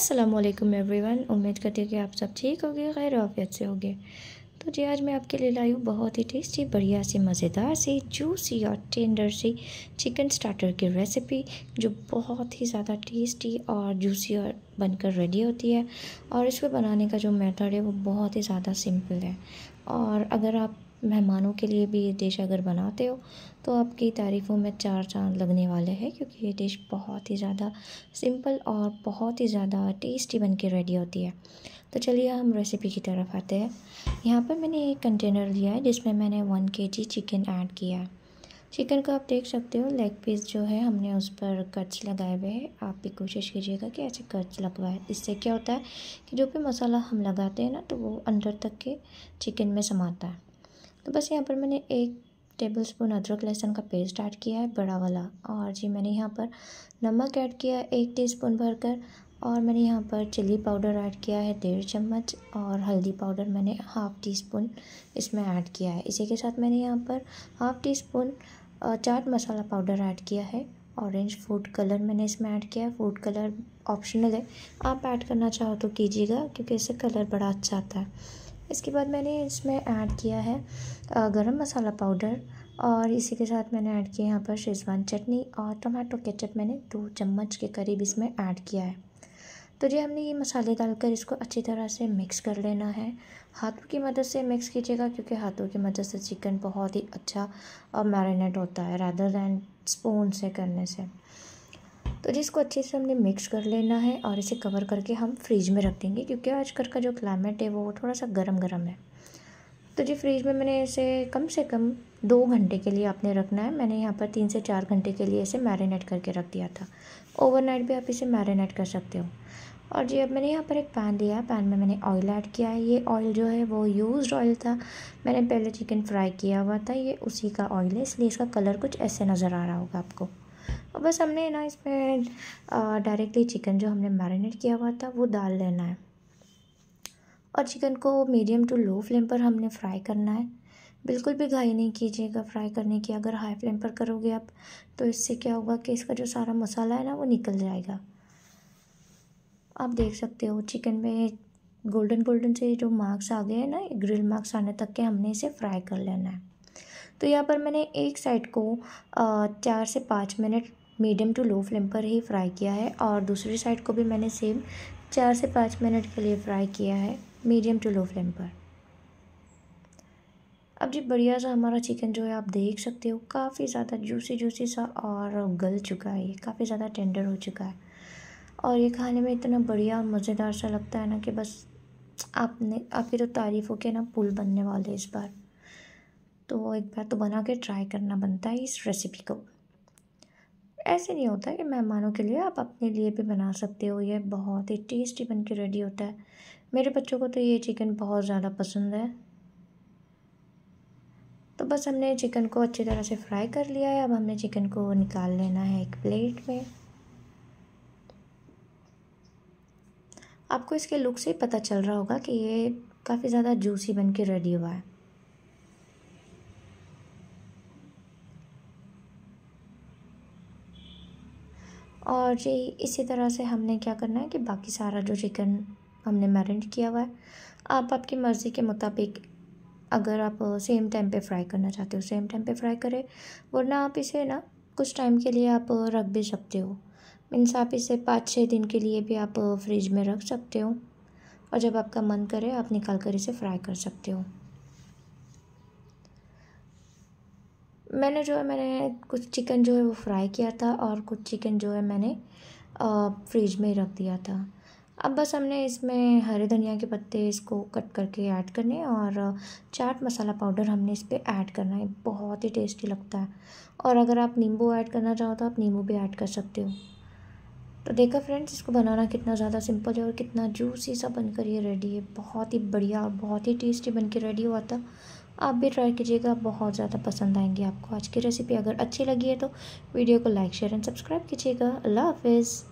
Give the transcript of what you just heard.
Aslam every one उम्मीद करती हूँ कि आप सब ठीक होंगे खैर ऑफियत से होंगे तो जी आज मैं आपके लिए लाई हूँ बहुत ही टेस्टी बढ़िया सी मज़ेदार सी जूसी और टेंडर सी चिकन स्टार्टर की रेसिपी जो बहुत ही ज़्यादा टेस्टी और जूसी और बनकर रेडी होती है और इसको बनाने का जो मेथड है वो बहुत ही ज़्यादा सिंपल है और अगर आप मेहमानों के लिए भी ये डिश अगर बनाते हो तो आपकी तारीफ़ों में चार चांद लगने वाले हैं क्योंकि ये डिश बहुत ही ज़्यादा सिंपल और बहुत ही ज़्यादा टेस्टी बन के रेडी होती है तो चलिए हम रेसिपी की तरफ आते हैं यहाँ पर मैंने एक कंटेनर लिया है जिसमें मैंने वन के जी चिकन ऐड किया है चिकन को आप देख सकते हो लेग पीस जो है हमने उस पर कट्स लगाए हुए हैं आप भी कोशिश कीजिएगा कि ऐसे कट्स लगवाए इससे क्या होता है कि जो भी मसाला हम लगाते हैं ना तो वो अंदर तक के चिकन में समाता है तो बस यहाँ पर मैंने एक टेबल स्पून अदरक लहसुन का पेस्ट ऐड किया है बड़ा वाला और जी मैंने यहाँ पर नमक ऐड किया है एक टी स्पून भरकर और मैंने यहाँ पर चिली पाउडर ऐड किया है डेढ़ चम्मच और हल्दी पाउडर मैंने हाफ़ टी स्पून इसमें ऐड किया है इसी के साथ मैंने यहाँ पर half teaspoon chaat masala powder add किया है ऑरेंज फूड कलर मैंने इसमें ऐड किया है फूड कलर ऑप्शनल है आप ऐड करना चाहो तो कीजिएगा क्योंकि इससे कलर बड़ा अच्छा आता है इसके बाद मैंने इसमें ऐड किया है गरम मसाला पाउडर और इसी के साथ मैंने ऐड किया यहाँ पर शेज़वान चटनी और टमाटो केचप मैंने दो चम्मच के करीब इसमें ऐड किया है तो जी हमने ये मसाले डालकर इसको अच्छी तरह से मिक्स कर लेना है हाथों की मदद से मिक्स कीजिएगा क्योंकि हाथों की मदद से चिकन बहुत ही अच्छा मैरिनेट होता है रादर दैन स्पून से करने से तो जिसको अच्छे से हमने मिक्स कर लेना है और इसे कवर करके हम फ्रिज में रख देंगे क्योंकि आजकल का जो क्लाइमेट है वो थोड़ा सा गर्म गर्म है तो जी फ्रीज में मैंने इसे कम से कम दो घंटे के लिए आपने रखना है मैंने यहाँ पर तीन से चार घंटे के लिए इसे मैरिनेट करके रख दिया था ओवरनाइट भी आप इसे मैरिनेट कर सकते हो और जी अब मैंने यहाँ पर एक पैन लिया है पैन में मैंने ऑयल ऐड किया है ये ऑयल जो है वो यूज्ड ऑयल था मैंने पहले चिकन फ्राई किया हुआ था ये उसी का ऑयल है इसलिए इसका कलर कुछ ऐसे नज़र आ रहा होगा आपको और बस हमने ना इसमें डायरेक्टली चिकन जो हमने मैरिनेट किया हुआ था वो डाल देना है और चिकन को मीडियम टू लो फ्लेम पर हमने फ्राई करना है बिल्कुल भी घाई नहीं कीजिएगा फ्राई करने की अगर हाई फ्लेम पर करोगे आप तो इससे क्या होगा कि इसका जो सारा मसाला है ना वो निकल जाएगा आप देख सकते हो चिकन में गोल्डन गोल्डन से जो मार्क्स आ गए हैं ना ग्रिल मार्क्स आने तक के हमने इसे फ्राई कर लेना है तो यहाँ पर मैंने एक साइड को चार से पाँच minute medium to low flame पर ही फ्राई किया है और दूसरी साइड को भी मैंने सेम चार से पाँच मिनट के लिए फ्राई किया है मीडियम टू लो फ्लेम पर अब जी बढ़िया सा हमारा चिकन जो है आप देख सकते हो काफ़ी ज़्यादा जूसी जूसी सा और गल चुका है ये काफ़ी ज़्यादा टेंडर हो चुका है और ये खाने में इतना बढ़िया और मज़ेदार सा लगता है ना कि बस आपने आपकी तो तारीफ़ों के ना पुल बनने वाले इस बार तो एक बार तो बना के ट्राई करना बनता है इस रेसिपी को ऐसे नहीं होता कि मेहमानों के लिए आप अपने लिए भी बना सकते हो ये बहुत ही टेस्टी बन के रेडी होता है मेरे बच्चों को तो ये चिकन बहुत ज़्यादा पसंद है तो बस हमने चिकन को अच्छी तरह से फ्राई कर लिया है अब हमने चिकन को निकाल लेना है एक प्लेट में आपको इसके लुक से ही पता चल रहा होगा कि ये काफ़ी ज़्यादा जूसी बन के रेडी हुआ है और जी इसी तरह से हमने क्या करना है कि बाकी सारा जो चिकन हमने मैरिनेट किया हुआ है आप आपकी मर्ज़ी के मुताबिक अगर आप सेम टाइम पे फ्राई करना चाहते हो सेम टाइम पे फ्राई करें वरना आप इसे ना कुछ टाइम के लिए आप रख भी सकते हो मीन्स आप इसे पाँच छः दिन के लिए भी आप फ्रिज में रख सकते हो और जब आपका मन करे आप निकाल कर इसे फ्राई कर सकते हो मैंने जो है मैंने कुछ चिकन जो है वो फ्राई किया था और कुछ चिकन जो है मैंने फ्रिज में रख दिया था अब बस हमने इसमें हरे धनिया के पत्ते इसको कट करके ऐड करने और चाट मसाला पाउडर हमने इस पर ऐड करना है बहुत ही टेस्टी लगता है और अगर आप नींबू ऐड करना चाहो तो आप नींबू भी ऐड कर सकते हो तो देखा फ्रेंड्स इसको बनाना कितना ज़्यादा सिंपल है और कितना जूसी सा बनकर ये रेडी है बहुत ही बढ़िया और बहुत ही टेस्टी बन के रेडी हुआ था आप भी ट्राई कीजिएगा बहुत ज़्यादा पसंद आएंगे आपको आज की रेसिपी अगर अच्छी लगी है तो वीडियो को लाइक शेयर एंड सब्सक्राइब कीजिएगा अल्लाह हाफिज़